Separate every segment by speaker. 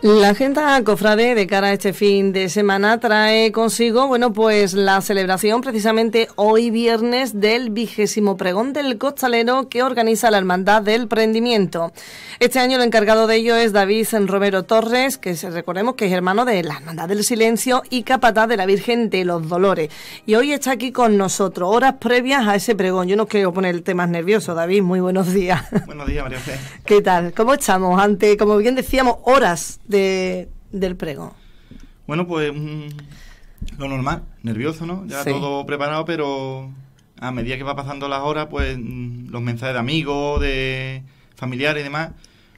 Speaker 1: La agenda cofrade de cara a este fin de semana trae consigo, bueno, pues la celebración precisamente hoy viernes del vigésimo pregón del costalero que organiza la Hermandad del Prendimiento. Este año el encargado de ello es David Romero Torres, que recordemos que es hermano de la Hermandad del Silencio y capataz de la Virgen de los Dolores. Y hoy está aquí con nosotros, horas previas a ese pregón. Yo no quiero poner el tema nervioso, David, muy buenos días.
Speaker 2: Buenos días, María José.
Speaker 1: ¿Qué tal? ¿Cómo estamos? Ante, como bien decíamos, horas de, del pregón?
Speaker 2: Bueno, pues mm, lo normal, nervioso, ¿no? Ya todo preparado, pero a medida que va pasando las horas, pues mm, los mensajes de amigos, de familiares y demás,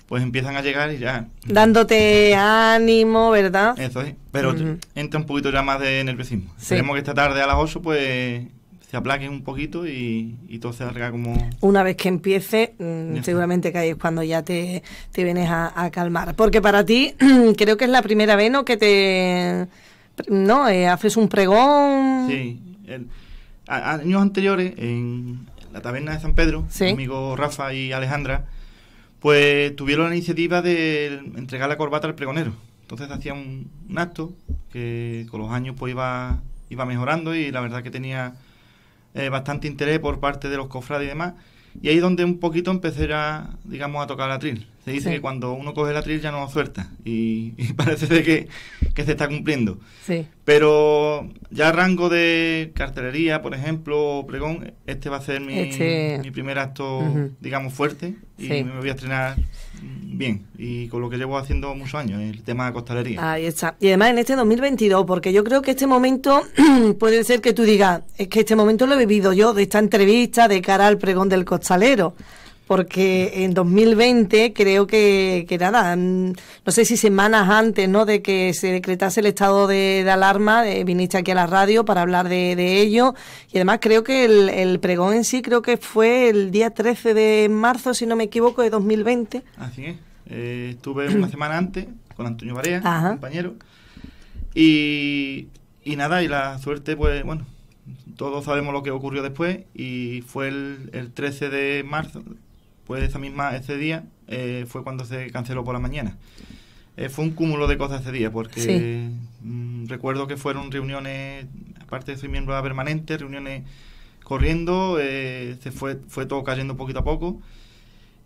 Speaker 2: pues empiezan a llegar y ya.
Speaker 1: Dándote ánimo, ¿verdad?
Speaker 2: Eso es. Pero entra un poquito ya más de nerviosismo. Tenemos que esta tarde a las 8, pues se aplaquen un poquito y, todo se larga como...
Speaker 1: Una vez que empiece, mm, seguramente que ahí es cuando ya te, te vienes a, calmar. Porque para ti creo que es la primera vez, ¿no? Que te... ¿No? Eh, haces un pregón. Sí. años anteriores, en la taberna
Speaker 2: de San Pedro, mi amigo Rafa y Alejandra, pues tuvieron la iniciativa de entregar la corbata al pregonero. Entonces hacía un, acto que con los años pues iba, iba mejorando y la verdad que tenía eh, bastante interés por parte de los cofrades y demás. Y ahí es donde un poquito empecé a, digamos, a tocar el atril. Se dice que cuando uno coge el atril ya no suelta y, parece que, se está cumpliendo. Pero ya rango de cartelería, por ejemplo, pregón, este va a ser mi, este primer acto, digamos, fuerte y me voy a estrenar mm, bien y con lo que llevo haciendo muchos años, el tema de costalería. Ahí
Speaker 1: está. Y además en este 2022, porque yo creo que este momento puede ser que tú digas, es que este momento lo he vivido yo de esta entrevista de cara al pregón del costalero. Porque en 2020 creo que, que nada, mm, no sé si semanas antes ¿no? de que se decretase el estado de, alarma, eh, viniste aquí a la radio para hablar de, ello. Y además creo que el, el pregón en sí creo que fue el día 13 de marzo, si no me equivoco, de 2020.
Speaker 2: Así es. Eh, estuve una semana antes con Antonio Barea, compañero. Y, nada, y la suerte, pues bueno, todos sabemos lo que ocurrió después. Y fue el, 13 de marzo, pues esa misma, ese día, eh, fue cuando se canceló por la mañana. Eh, fue un cúmulo de cosas ese día, porque mm, recuerdo que fueron reuniones, aparte soy miembro de permanente, reuniones corriendo, se fue, fue todo cayendo poquito a poco.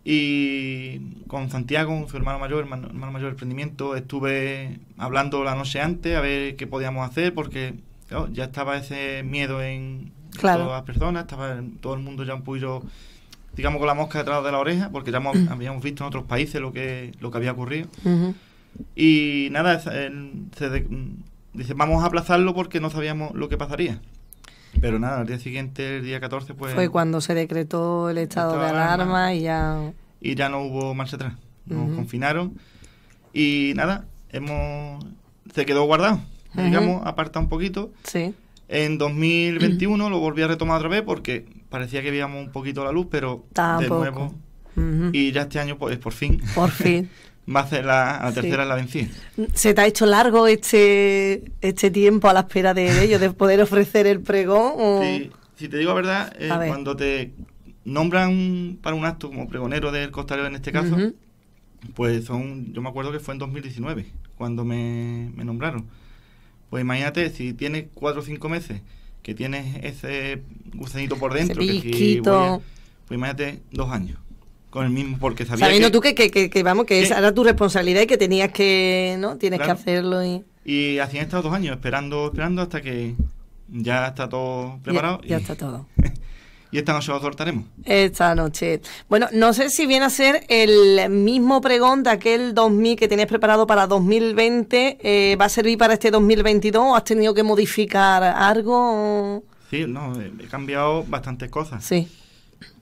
Speaker 2: Y con Santiago, su hermano mayor, hermano, mayor del emprendimiento, estuve hablando la noche antes a ver qué podíamos hacer, porque ya estaba ese miedo en todas las personas, estaba todo el mundo ya un poquillo, digamos, con la mosca detrás de la oreja, porque ya mm. habíamos visto en otros países lo que, lo que había ocurrido. Y nada, dice, vamos a aplazarlo porque no sabíamos lo que pasaría. Pero nada, el día siguiente, el día 14, pues... Fue cuando
Speaker 1: se decretó el estado, de alarma, y ya...
Speaker 2: Y ya no hubo marcha atrás. Nos confinaron y nada, hemos se quedó guardado, digamos, aparta un poquito. Sí. En 2021 lo volví a retomar otra vez porque parecía que veíamos un poquito la luz, pero de nuevo. Y ya este año, es pues, por fin. Por fin. Va a la, a la tercera la vencida
Speaker 1: Se te ha hecho largo este, este tiempo a la espera de ellos, de poder ofrecer el pregón.
Speaker 2: si te digo la verdad, eh, cuando te nombran para un acto como pregonero del costalero en este caso, pues son, yo me acuerdo que fue en 2019 cuando me, nombraron. Pues imagínate, si tienes cuatro o cinco meses que tienes ese gusanito por dentro, que pues imagínate dos años con el mismo, porque sabía Sabiendo tú
Speaker 1: que, que, vamos, que, esa era tu responsabilidad y que tenías que, ¿no? Tienes que hacerlo y...
Speaker 2: Y hacían estado dos años esperando, esperando hasta que ya está todo preparado. Ya, está todo. y esta noche lo cortaremos.
Speaker 1: Esta noche. Bueno, no sé si viene a ser el mismo pregón de aquel 2000 que tenías preparado para 2020, eh, ¿va a servir para este 2022 o has tenido que modificar algo?
Speaker 2: Sí, no, he cambiado bastantes cosas. Sí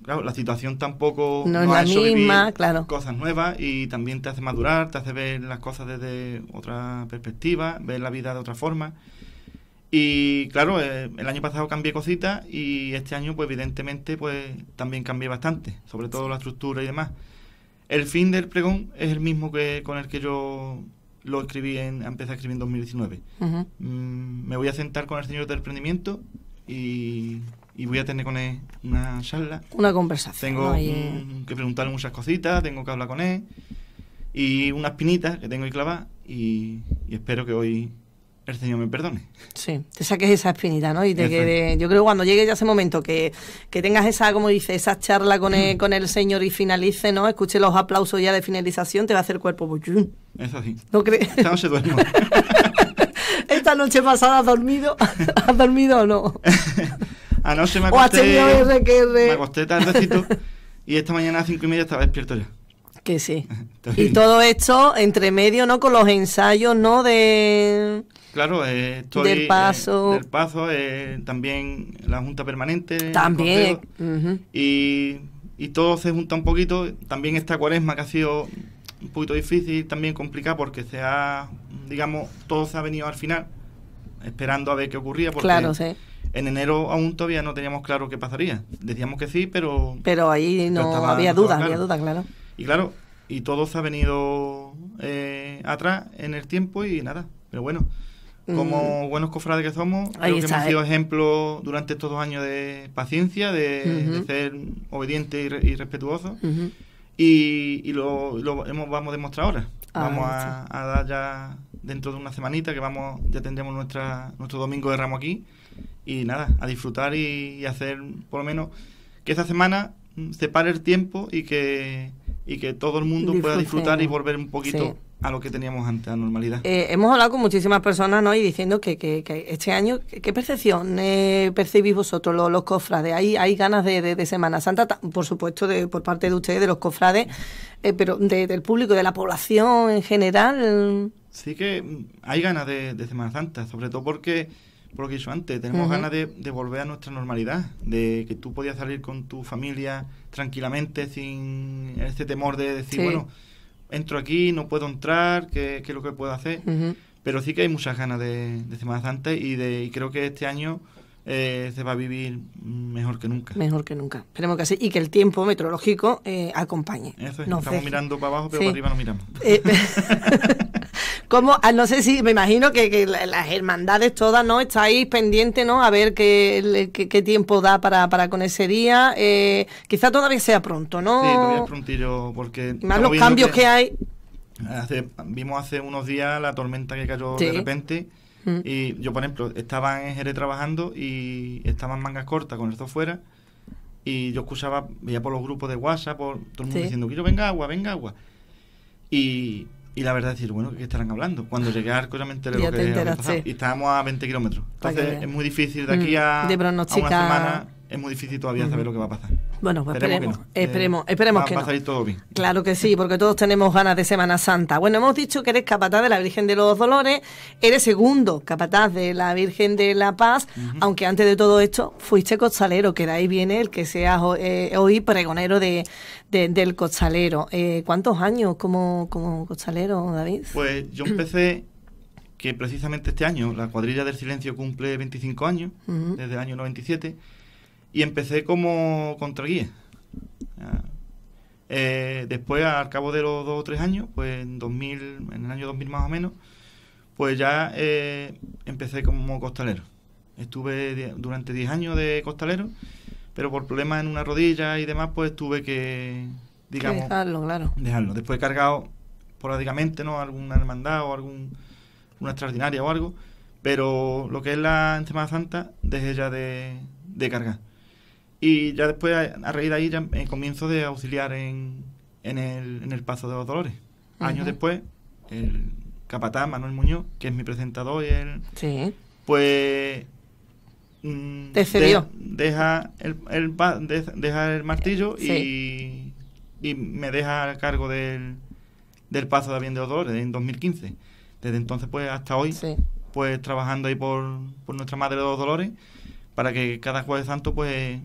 Speaker 2: claro, la situación tampoco no, es la misma, claro. Cosas nuevas y también te hace madurar, te hace ver las cosas desde otra perspectiva, ver la vida de otra forma. Y claro, eh, el año pasado cambié cositas y este año, pues evidentemente, pues también cambié bastante, sobre todo la estructura y demás. El fin del pregón es el mismo que con el que yo lo escribí en, empecé a escribir en 2019. Mm, me voy a sentar con el Señor del Emprendimiento y y voy a tener con él una charla. Una conversación. Tengo que preguntarle muchas cositas, tengo que hablar con él y unas pinitas que tengo ahí clavadas y, espero que hoy el Señor me perdone.
Speaker 1: Sí, te saques esa espinita, ¿no? Y te quede, yo creo que cuando llegue ya ese momento que, que tengas esa, como dice, esa charla con el, mm. con el Señor y finalice, ¿no? Escuche los aplausos ya de finalización, te va a hacer el cuerpo Es pues, así. ¿No crees? Esta noche Esta noche pasada has dormido, ¿has dormido o no?
Speaker 2: Anoche me acosté, me acosté tardecito y esta mañana a cinco y media estaba despierto ya. Que sí. y todo
Speaker 1: esto entre medio, ¿no? Con los ensayos, ¿no? De...
Speaker 2: Claro, eh, estoy... Eh, del paso. del eh, paso, también la Junta Permanente. También. y, todo se junta un poquito. También esta cuaresma que ha sido un poquito difícil, también complicada, porque se ha, digamos, todo se ha venido al final, esperando a ver qué ocurría. claro, sí en enero aún todavía no teníamos claro qué pasaría. Decíamos que sí, pero...
Speaker 1: Pero ahí no había dudas, había dudas, claro.
Speaker 2: Y claro, y todo se ha venido eh, atrás en el tiempo y nada. Pero bueno, como mm. buenos cofrades que somos, que hemos sido eh. ejemplo durante estos dos años de paciencia, de, ser obediente y, re, y respetuoso. Y, lo, hemos, vamos a demostrar ahora.
Speaker 1: Ah, vamos a,
Speaker 2: dar ya dentro de una semanita que vamos ya tendremos nuestra, nuestro domingo de ramo aquí y nada, a disfrutar y, hacer, por lo menos, que esta semana mm, se pare el tiempo y que, y que todo el mundo pueda disfrutar y volver un poquito a lo que teníamos antes, a normalidad.
Speaker 1: Eh, hemos hablado con muchísimas personas ¿no? y diciendo que, que, este año, ¿qué percepción percibís vosotros los, cofrades? ¿Hay, hay ganas de, de, Semana Santa, por supuesto, de, por parte de ustedes, de los cofrades, eh, pero del público, de la población en general?
Speaker 2: Sí que mm, hay ganas de, de Semana Santa, sobre todo porque por lo que hizo antes, tenemos ganas de, volver a nuestra normalidad, de que tú podías salir con tu familia tranquilamente sin este temor de decir, bueno, entro aquí, no puedo entrar, ¿qué, es lo que puedo hacer? Pero sí que hay muchas ganas de, de Semana antes y, de, y creo que este año eh, se va a vivir mejor que nunca.
Speaker 1: Mejor que nunca. Esperemos que así. Y que el tiempo meteorológico eh, acompañe. estamos mirando para abajo, pero para arriba no miramos. Eh, ah, no sé si, me imagino que, las hermandades todas, ¿no? ahí pendientes, ¿no? A ver qué, qué, tiempo da para, para con ese día. quizá todavía sea pronto, ¿no? Sí, todavía es
Speaker 2: prontillo, porque... más los cambios que, hay. vimos hace unos días la tormenta que cayó de repente y yo, por ejemplo, estaba en Jerez trabajando y estaba en mangas cortas con esto fuera. Y yo escuchaba, veía por los grupos de WhatsApp, por todo el mundo diciendo, quiero venga agua, venga agua. Y, la verdad es decir, bueno, ¿qué estarán hablando? Cuando llegué a Arco lo que había Y estábamos a 20 kilómetros. Entonces es muy difícil de aquí mm, a, a una semana es muy difícil todavía saber lo que va a pasar.
Speaker 1: Bueno, pues esperemos, esperemos, que, eh, esperemos, que todo bien. Claro que sí, porque todos tenemos ganas de Semana Santa. Bueno, hemos dicho que eres capataz de la Virgen de los Dolores, eres segundo capataz de la Virgen de la Paz, aunque antes de todo esto fuiste costalero, que de ahí viene el que seas eh, hoy pregonero de, del costalero. Eh, ¿Cuántos años como, como costalero, David?
Speaker 2: Pues yo empecé que precisamente este año la cuadrilla del silencio cumple 25 años, desde el año 97. Y empecé como contraguía. Eh, después, al cabo de los dos o tres años, pues en, 2000, en el año 2000 más o menos, pues ya eh, empecé como costalero. Estuve durante diez años de costalero, pero por problemas en una rodilla y demás, pues tuve que, digamos... dejarlo,
Speaker 1: claro. Dejarlo.
Speaker 2: Después he cargado por ¿no? Alguna hermandad o algún, una extraordinaria o algo, pero lo que es la Semana Santa, dejé ya de cargar. Y ya después, a, raíz de ahí, ya, eh, comienzo de auxiliar en, el, paso de los Dolores.
Speaker 1: Años después,
Speaker 2: el capatán Manuel Muñoz, que es mi presentador y él, pues... Mm, deja, el, el, el martillo y, me deja a cargo del, del Pazo de bien de los Dolores en 2015. Desde entonces, pues, hasta hoy, pues, trabajando ahí por, por nuestra Madre de los Dolores, para que cada jueves santo, pues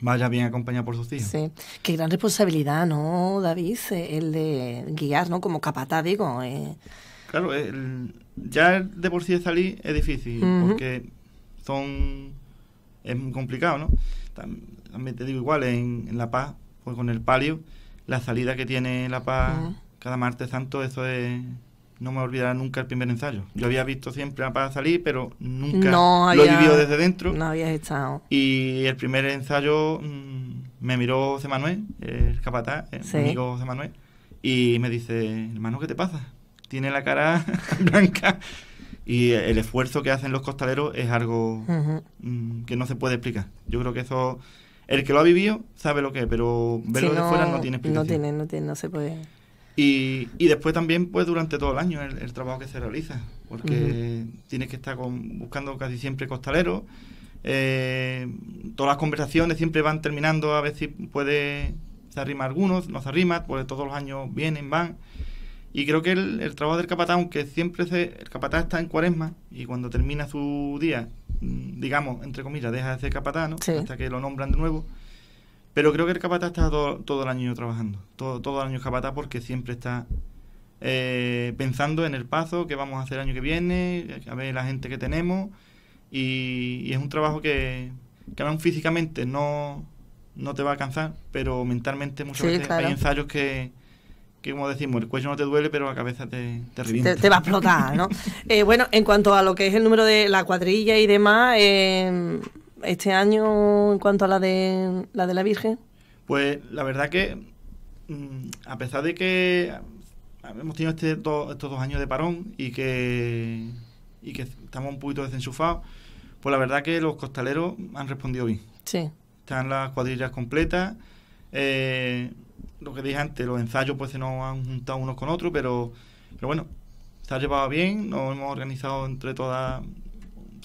Speaker 2: vaya bien acompañado por sus hijos.
Speaker 1: Sí, qué gran responsabilidad, ¿no, David? Eh, el de guiar, ¿no? Como capata, digo. Eh.
Speaker 2: Claro, eh, el, ya de por sí de salir es difícil, porque son... es muy complicado, ¿no? También te digo igual, en, La Paz, pues con el palio, la salida que tiene La Paz cada martes santo, eso es no me olvidará nunca el primer ensayo. Yo había visto siempre a salir, pero
Speaker 1: nunca lo he vivido desde dentro. No habías estado.
Speaker 2: Y el primer ensayo mm, me miró José Manuel, el capatá, el eh, amigo José Manuel, y me dice, hermano, ¿qué te pasa? Tiene la cara blanca. Y el esfuerzo que hacen los costaleros es algo mm, que no se puede explicar. Yo creo que eso... El que lo ha vivido sabe lo que es, pero verlo de fuera no tiene explicación. No
Speaker 1: tiene, no tiene, no se puede...
Speaker 2: Y, y después también, pues durante todo el año, el, trabajo que se realiza, porque tienes que estar con, buscando casi siempre costaleros. Eh, todas las conversaciones siempre van terminando a ver si puede se arrima algunos, no se arrima, pues todos los años vienen, van. Y creo que el, trabajo del capataz, aunque siempre el capataz está en cuaresma y cuando termina su día, mm, digamos, entre comillas, deja de ser capataz, Hasta que lo nombran de nuevo pero creo que el capataz está todo, el año trabajando, todo, todo el año capataz porque siempre está eh, pensando en el paso qué vamos a hacer el año que viene, a ver la gente que tenemos y, es un trabajo que, que físicamente no, te va a cansar, pero mentalmente muchas veces hay ensayos que, como decimos, el cuello no te duele, pero la cabeza
Speaker 1: te, revienta. Te, va a explotar, ¿no? Eh, bueno, en cuanto a lo que es el número de la cuadrilla y demás, eh, este año en cuanto a la de la de la Virgen?
Speaker 2: Pues la verdad que mm, a pesar de que hemos tenido este estos dos años de parón y que y que estamos un poquito desenchufados, pues la verdad que los costaleros han respondido bien. Sí. Están las cuadrillas completas. Eh, lo que dije antes, los ensayos pues se nos han juntado unos con otros, pero, pero bueno, se ha llevado bien, nos hemos organizado entre todas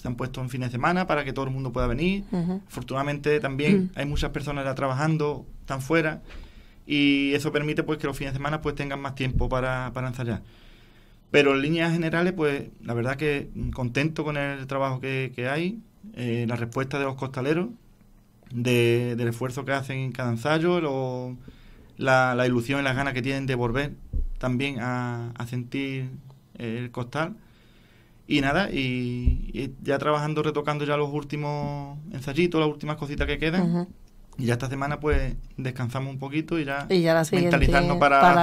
Speaker 2: se han puesto en fines de semana para que todo el mundo pueda venir. Afortunadamente también hay muchas personas trabajando, están fuera, y eso permite pues que los fines de semana pues tengan más tiempo para, para ensayar. Pero en líneas generales, pues la verdad que mm, contento con el trabajo que, hay, eh, la respuesta de los costaleros, del esfuerzo que hacen en cada ensayo, la, ilusión y las ganas que tienen de volver también a sentir el costal. Y nada, y, ya trabajando, retocando ya los últimos ensayitos, las últimas cositas que quedan. Y ya esta semana pues descansamos un poquito y ya, mentalizarnos para, para,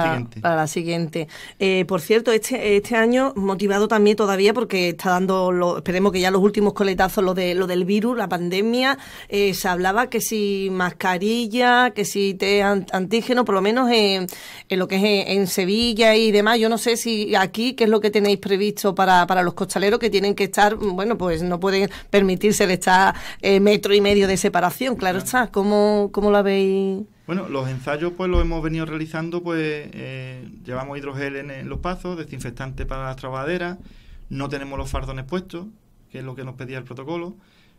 Speaker 1: la siguiente. Eh, por cierto, este, este año motivado también todavía porque está dando, esperemos que ya los últimos coletazos, lo, de, lo del virus, la pandemia, eh, se hablaba que si mascarilla, que si te antígeno, por lo menos en, lo que es en, Sevilla y demás. Yo no sé si aquí, qué es lo que tenéis previsto para, para los costaleros que tienen que estar, bueno, pues no pueden permitirse de estar eh, metro y medio de separación, claro, está. como ¿Cómo, la veis?
Speaker 2: Bueno, los ensayos pues los hemos venido realizando, pues eh, llevamos hidrogel en, los pasos, desinfectante para las trabaderas, no tenemos los fardones puestos, que es lo que nos pedía el protocolo,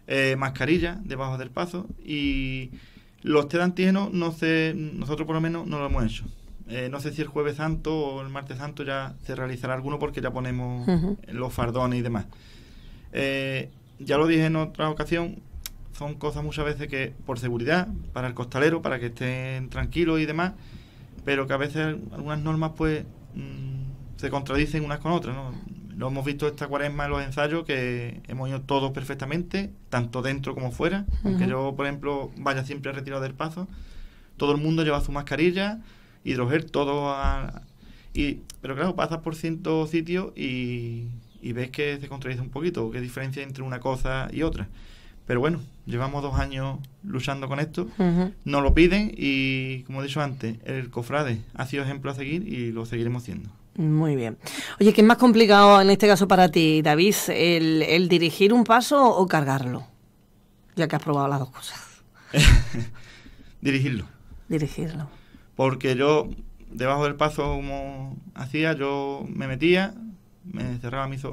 Speaker 2: eh, mascarilla debajo del paso y los test antígenos no sé, nosotros por lo menos no lo hemos hecho. Eh, no sé si el jueves santo o el martes santo ya se realizará alguno porque ya ponemos los fardones y demás. ya lo dije en otra ocasión, son cosas muchas veces que por seguridad, para el costalero, para que estén tranquilos y demás, pero que a veces algunas normas pues mm, se contradicen unas con otras, ¿no? Lo hemos visto esta cuaresma en los ensayos que hemos ido todos perfectamente, tanto dentro como fuera, aunque yo, por ejemplo, vaya siempre retirado del paso, todo el mundo lleva su mascarilla, hidrogel, todo y, pero claro, pasas por ciento sitios y, ves que se contradice un poquito, que diferencia entre una cosa y otra. Pero bueno, llevamos dos años luchando con esto, nos lo piden y, como he dicho antes, el cofrade ha sido ejemplo a seguir y lo seguiremos haciendo.
Speaker 1: Muy bien. Oye, ¿qué es más complicado en este caso para ti, David? ¿El, el dirigir un paso o cargarlo? Ya que has probado las dos cosas. Dirigirlo. Dirigirlo.
Speaker 2: Porque yo, debajo del paso, como hacía, yo me metía, me cerraba mis,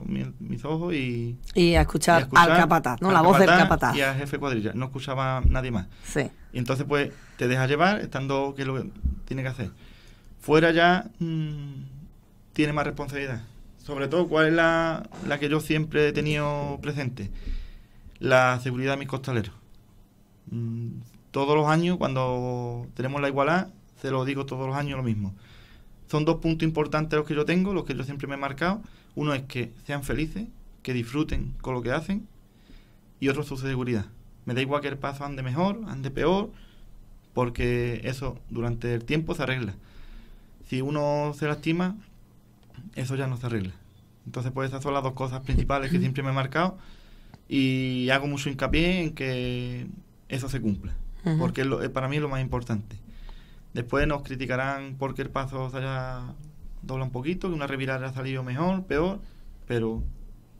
Speaker 2: ojos y... Y a escuchar, al capataz, ¿no? la voz del capataz. Y a jefe cuadrilla, no escuchaba nadie más. Sí. Y entonces pues te deja llevar, estando que lo que tiene que hacer. Fuera ya mm, tiene más responsabilidad. Sobre todo, ¿cuál es la, que yo siempre he tenido presente? La seguridad de mis costaleros. Mm, todos los años, cuando tenemos la igualdad, se lo digo todos los años lo mismo. Son dos puntos importantes los que yo tengo, los que yo siempre me he marcado, uno es que sean felices, que disfruten con lo que hacen, y otro su seguridad. Me da igual que el paso ande mejor, ande peor, porque eso durante el tiempo se arregla. Si uno se lastima, eso ya no se arregla. Entonces, pues esas son las dos cosas principales que siempre me he marcado y hago mucho hincapié en que eso se cumpla, porque lo, eh, para mí es lo más importante. Después nos criticarán porque el paso se haya dobla un poquito, que una revirada ha salido mejor, peor, pero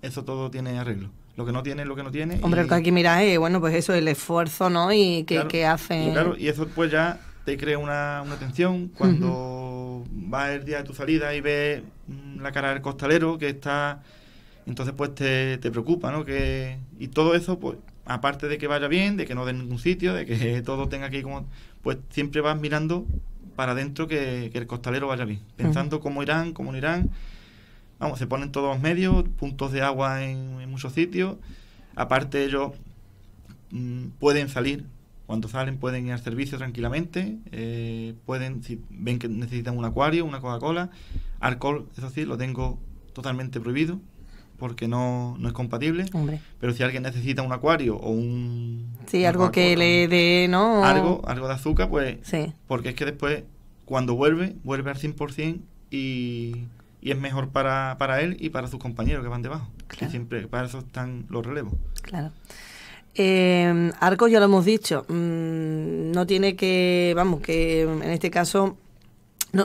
Speaker 2: eso todo tiene arreglo. Lo que no tiene lo que no tiene. Hombre, lo que
Speaker 1: aquí mira es, eh, bueno, pues eso, el esfuerzo, ¿no? Y que, hacen. hace... claro,
Speaker 2: y eso pues ya te crea una, una tensión cuando va el día de tu salida y ves mm, la cara del costalero que está... Entonces pues te, te preocupa, ¿no? Que, y todo eso pues aparte de que vaya bien, de que no den ningún sitio, de que todo tenga que ir como, pues siempre vas mirando para adentro que, el costalero vaya bien. Pensando cómo irán, cómo no irán. Vamos, se ponen todos los medios, puntos de agua en, muchos sitios. Aparte ellos mm, pueden salir, cuando salen pueden ir al servicio tranquilamente, eh, pueden, si ven que necesitan un acuario, una Coca-Cola, alcohol, eso sí, lo tengo totalmente prohibido, porque no, es compatible. Pero si alguien necesita un acuario o un...
Speaker 1: Sí, algo que le dé, ¿no? Algo,
Speaker 2: algo de azúcar, pues... Sí. Porque es que después, cuando vuelve, vuelve al 100% y, y es mejor para, él y para sus compañeros que van debajo. Claro. siempre, para eso están los relevos.
Speaker 1: Claro. Eh, Arcos, ya lo hemos dicho, mm, no tiene que, vamos, que en este caso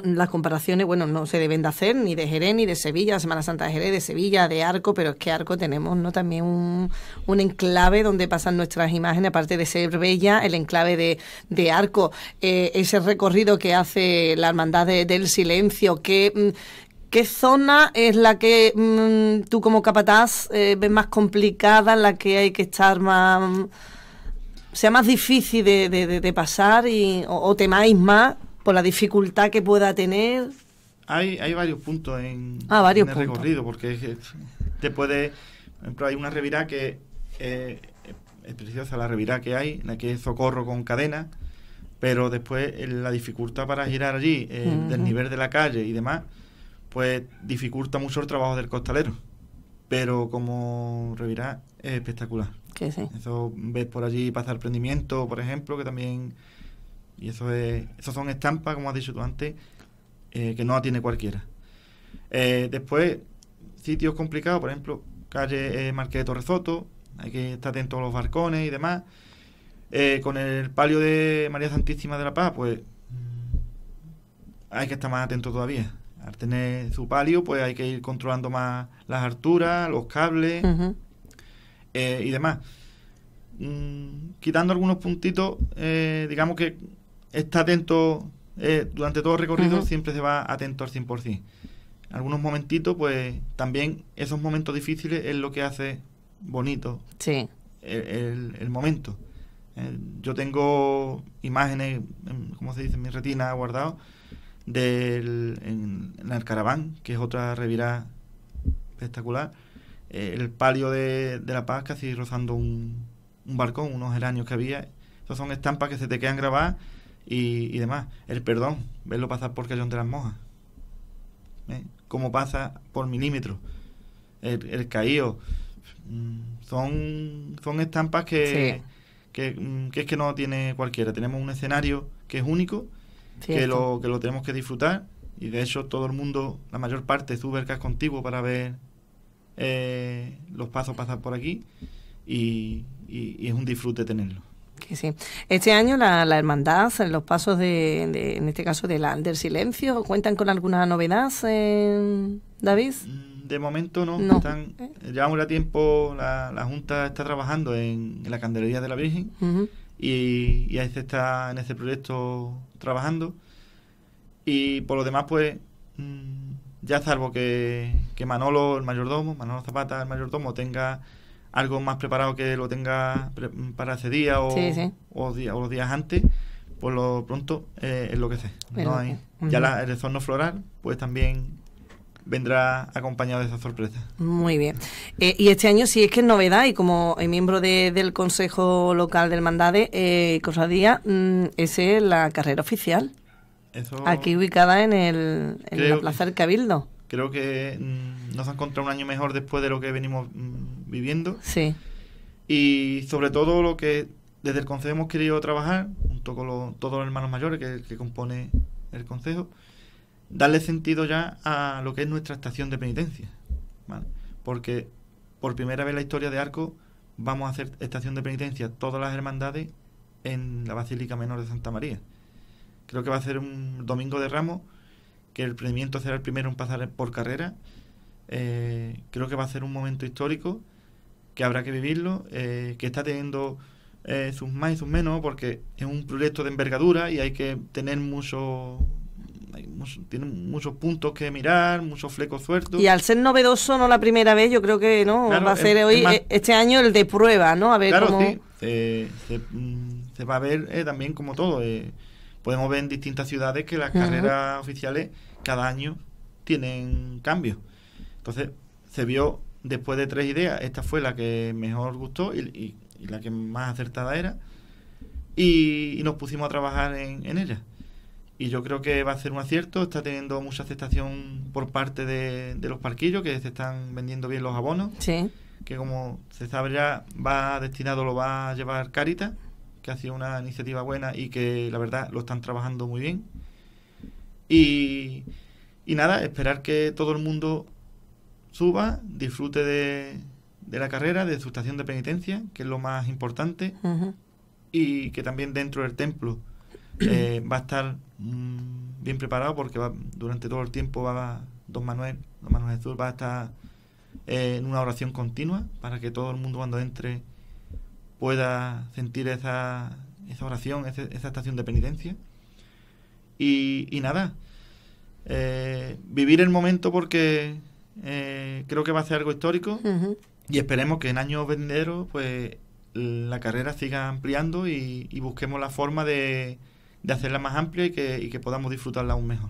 Speaker 1: las comparaciones, bueno, no se deben de hacer ni de Jerez ni de Sevilla, Semana Santa de Jerez, de Sevilla, de Arco, pero es que Arco tenemos no también un, enclave donde pasan nuestras imágenes, aparte de ser bella, el enclave de, Arco, eh, ese recorrido que hace la Hermandad del Silencio, que... Mm, ¿Qué zona es la que mm, tú como capataz eh, ves más complicada, la que hay que estar más... sea más difícil de, pasar y, o temáis más? por la dificultad que pueda tener.
Speaker 2: Hay, hay varios puntos en,
Speaker 1: ah, en el recorrido,
Speaker 2: porque te puede. Por ejemplo, hay una revirá que eh, es preciosa, la revirá que hay, en la que es socorro con cadena, pero después eh, la dificultad para girar allí, eh, del nivel de la calle y demás, pues dificulta mucho el trabajo del costalero. Pero como revirá es espectacular. Que sí. Eso ves por allí pasar prendimiento, por ejemplo, que también y eso es, esas son estampas, como has dicho tú antes, eh, que no atiene cualquiera. Eh, después, sitios complicados, por ejemplo, calle eh, Marqués de Torresoto, hay que estar atento a los balcones y demás. con el palio de María Santísima de la Paz, pues hay que estar más atento todavía. Al tener su palio, pues hay que ir controlando más las alturas, los cables y demás. Mm, quitando algunos puntitos, digamos que está atento eh, durante todo el recorrido, siempre se va atento al 100%. Algunos momentitos, pues también esos momentos difíciles es lo que hace bonito sí. el, momento. Eh, yo tengo imágenes, como se dice, en mi retina guardado del en, el caraván que es otra revirá espectacular. Eh, el palio de, La Paz casi rozando un, un balcón, unos geranios que había. Esas son estampas que se te quedan grabadas y, demás. El perdón, verlo pasar por cayón de las mojas. ¿Eh? cómo pasa por milímetros. El, el caído. Mm, son, son estampas que, mm, que, es que no tiene cualquiera. Tenemos un escenario que es único, que lo, que lo tenemos que disfrutar. Y de hecho todo el mundo, la mayor parte, sube contigo contigo para ver eh, los pasos pasar por aquí. y es un disfrute tenerlo.
Speaker 1: Este año la, hermandad, los pasos de, en este caso del silencio, ¿cuentan con alguna novedad, eh, David?
Speaker 2: De momento no. Están, eh, llevamos ya tiempo, la, Junta está trabajando en, la Candelería de la Virgen y, ahí se está en este proyecto trabajando. Y por lo demás, pues, mm, ya salvo que, que Manolo, el mayordomo, Manolo Zapata, el mayordomo, tenga algo más preparado que lo tenga para ese día o, los días antes, pues lo pronto es eh, lo que ¿no? Ya la, el zorno floral, pues también vendrá acompañado de esa sorpresa.
Speaker 1: Muy bien. Eh, y este año sí es que es novedad y como miembro del Consejo Local del Mandade, eh, día mm, esa es la carrera oficial. Aquí ubicada en, el, en la Plaza Cabildo.
Speaker 2: Creo que mm, nos ha encontrado un año mejor después de lo que venimos mm, viviendo. Sí. Y sobre todo lo que desde el Consejo hemos querido trabajar, junto con todos los hermanos mayores que, que compone el Consejo, darle sentido ya a lo que es nuestra estación de penitencia. Porque por primera vez en la historia de Arco vamos a hacer estación de penitencia todas las hermandades en la Basílica Menor de Santa María. Creo que va a ser un domingo de ramos que el rendimiento será el primero en pasar por carrera. Eh, creo que va a ser un momento histórico, que habrá que vivirlo, eh, que está teniendo eh, sus más y sus menos, porque es un proyecto de envergadura y hay que tener mucho, tiene muchos puntos que mirar, muchos flecos sueltos. Y al
Speaker 1: ser novedoso, no la primera vez, yo creo que no va a ser hoy e-, este año el de prueba, ¿no? A ver claro, cómo...
Speaker 2: se, mm, se, va a ver también como todo podemos pues ver en distintas ciudades que las carreras oficiales cada año tienen cambios. Entonces, se vio después de tres ideas, esta fue la que mejor gustó y, la que más acertada era, y, nos pusimos a trabajar en, ella. Y yo creo que va a ser un acierto, está teniendo mucha aceptación por parte de, los parquillos, que se están vendiendo bien los abonos, que como se ya, va destinado, lo va a llevar Carita que ha sido una iniciativa buena y que la verdad lo están trabajando muy bien. Y, y nada, esperar que todo el mundo suba, disfrute de, de, la carrera, de su estación de penitencia, que es lo más importante, y que también dentro del templo eh, va a estar mm, bien preparado porque va, durante todo el tiempo va Don Manuel, Don Manuel Jesús va a estar eh, en una oración continua para que todo el mundo cuando entre pueda sentir esa, esa oración, esa, estación de penitencia. Y, nada, eh, vivir el momento porque eh, creo que va a ser algo histórico y esperemos que en años venideros pues la carrera siga ampliando y, busquemos la forma de, de hacerla más amplia y que podamos disfrutarla aún mejor.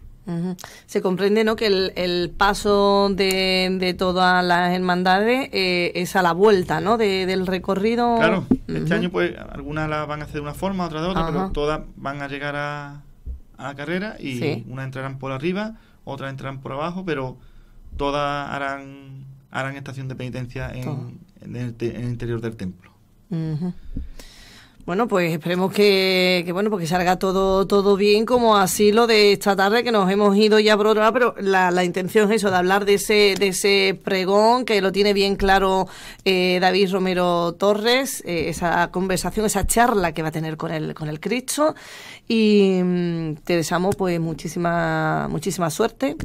Speaker 1: Se comprende ¿no? que el, paso de, todas las hermandades eh, es a la vuelta ¿no? del recorrido. Claro, este año
Speaker 2: pues algunas las van a hacer de una forma, otras de otra, pero todas van a llegar a, a la carrera y unas entrarán por arriba, otras entrarán por abajo, pero todas harán, harán estación de penitencia en, el, en el, interior del templo.
Speaker 1: Bueno, pues esperemos que, bueno, porque pues salga todo, todo bien, como así lo de esta tarde, que nos hemos ido ya por otro pero la, intención es eso, de hablar de ese, de ese pregón, que lo tiene bien claro eh, David Romero Torres, eh, esa conversación, esa charla que va a tener con el, con el Cristo. Y mm, te deseamos pues muchísima, muchísima suerte.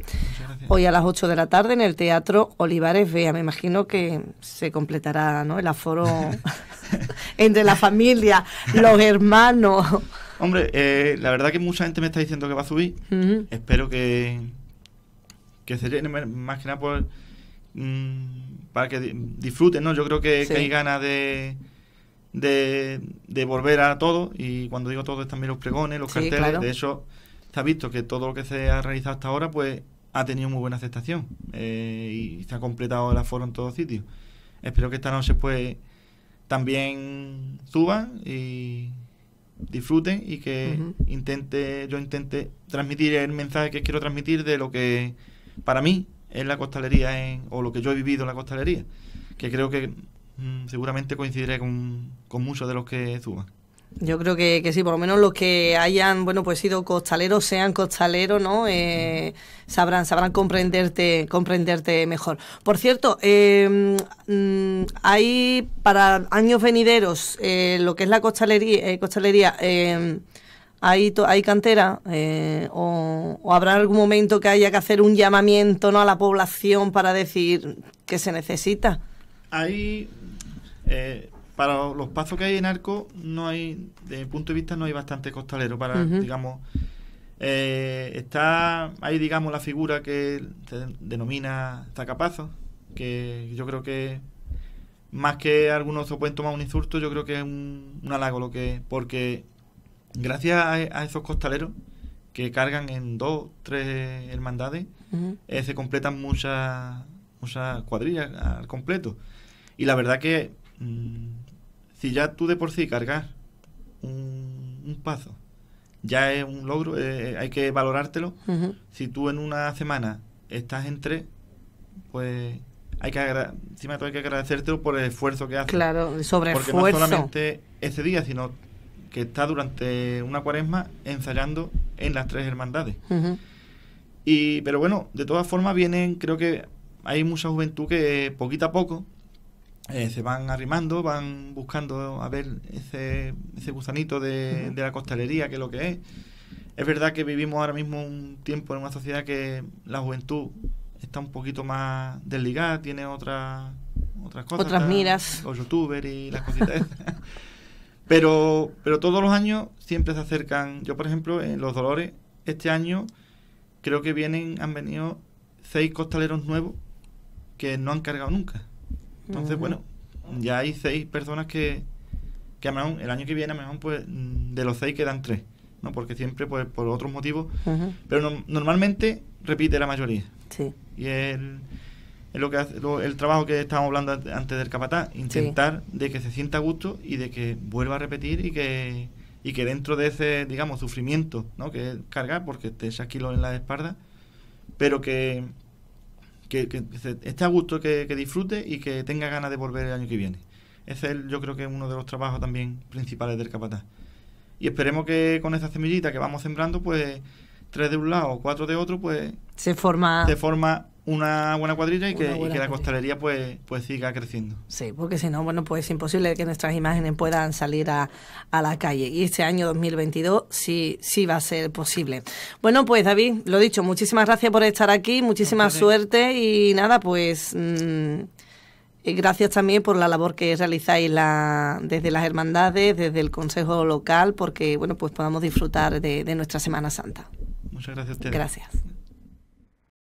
Speaker 1: Hoy a las 8 de la tarde en el Teatro Olivares Vea. Me imagino que se completará ¿no? el aforo. entre la familia, los hermanos.
Speaker 2: Hombre, eh, la verdad que mucha gente me está diciendo que va a subir. Espero que, que se llene más que nada por, mm, para que disfruten, ¿no? Yo creo que, hay ganas de, volver a todo. Y cuando digo todo es también los pregones, los carteles. De eso se ha visto que todo lo que se ha realizado hasta ahora, pues ha tenido muy buena aceptación eh, y se ha completado el aforo en todos sitios. Espero que esta noche pues también suban y disfruten y que intente yo intente transmitir el mensaje que quiero transmitir de lo que para mí es la costalería o lo que yo he vivido en la costalería que creo que mm, seguramente coincidiré con, con muchos de los que suban
Speaker 1: yo creo que, sí, por lo menos los que hayan, bueno, pues sido costaleros, sean costaleros, ¿no? Eh, sabrán, sabrán comprenderte, comprenderte mejor. Por cierto, eh, hay para años venideros, eh, lo que es la costalería, eh, costalería em, hay, hay cantera o, habrá algún momento que haya que hacer un llamamiento no a la población para decir que se necesita
Speaker 2: hay para los pasos que hay en Arco, no hay, desde mi punto de vista, no hay bastante costalero para, digamos, eh, está, hay, digamos, la figura que se denomina zacapazo, que yo creo que más que algunos se pueden tomar un insulto, yo creo que es un, halago lo que, porque gracias a, esos costaleros que cargan en dos, tres hermandades, eh, se completan muchas, muchas cuadrillas al completo. Y la verdad que mm, si ya tú de por sí cargas un, paso, ya es un logro, eh, eh, hay que valorártelo. Si tú en una semana estás en tres, pues hay que encima hay que agradecértelo por el esfuerzo que haces. Claro, sobre Porque esfuerzo. no solamente ese día, sino que está durante una cuaresma ensayando en las tres hermandades. y, pero bueno, de todas formas vienen, creo que hay mucha juventud que poquito a poco eh, se van arrimando, van buscando a ver ese, gusanito de, la costalería, que es lo que es. Es verdad que vivimos ahora mismo un tiempo en una sociedad que la juventud está un poquito más desligada, tiene otras otras cosas. Otras miras. Los youtubers y las cositas. pero, pero todos los años siempre se acercan. Yo, por ejemplo, en Los Dolores, este año creo que vienen, han venido seis costaleros nuevos que no han cargado nunca. Entonces, bueno, ya hay seis personas que, que el año que viene, a mejor, pues, de los seis quedan tres, ¿no? Porque siempre, pues, por otros motivos. Pero normalmente repite la mayoría. Sí. Y el, lo que hace, el trabajo que estábamos hablando antes del capataz, intentar de que se sienta a gusto y de que vuelva a repetir y que que dentro de ese, digamos, sufrimiento, ¿no? Que es cargar porque te echas en la espalda, pero que que, esté a gusto, que, disfrute y que tenga ganas de volver el año que viene. Ese es, yo creo que es uno de los trabajos también principales del capataz. Y esperemos que con esa semillita que vamos sembrando, pues tres de un lado, cuatro de otro, pues
Speaker 1: se forma
Speaker 2: se forma una buena cuadrilla y que, la costalería pues, pues siga creciendo.
Speaker 1: Sí, porque si no, bueno, pues es imposible que nuestras imágenes puedan salir a, la calle. Y este año 2022 sí, sí va a ser posible. Bueno, pues David, lo dicho, muchísimas gracias por estar aquí, muchísima suerte y nada, pues... Mm, gracias también por la labor que realizáis la, desde las hermandades, desde el Consejo Local, porque bueno, pues podamos disfrutar de, nuestra Semana Santa.
Speaker 2: Muchas gracias a Gracias.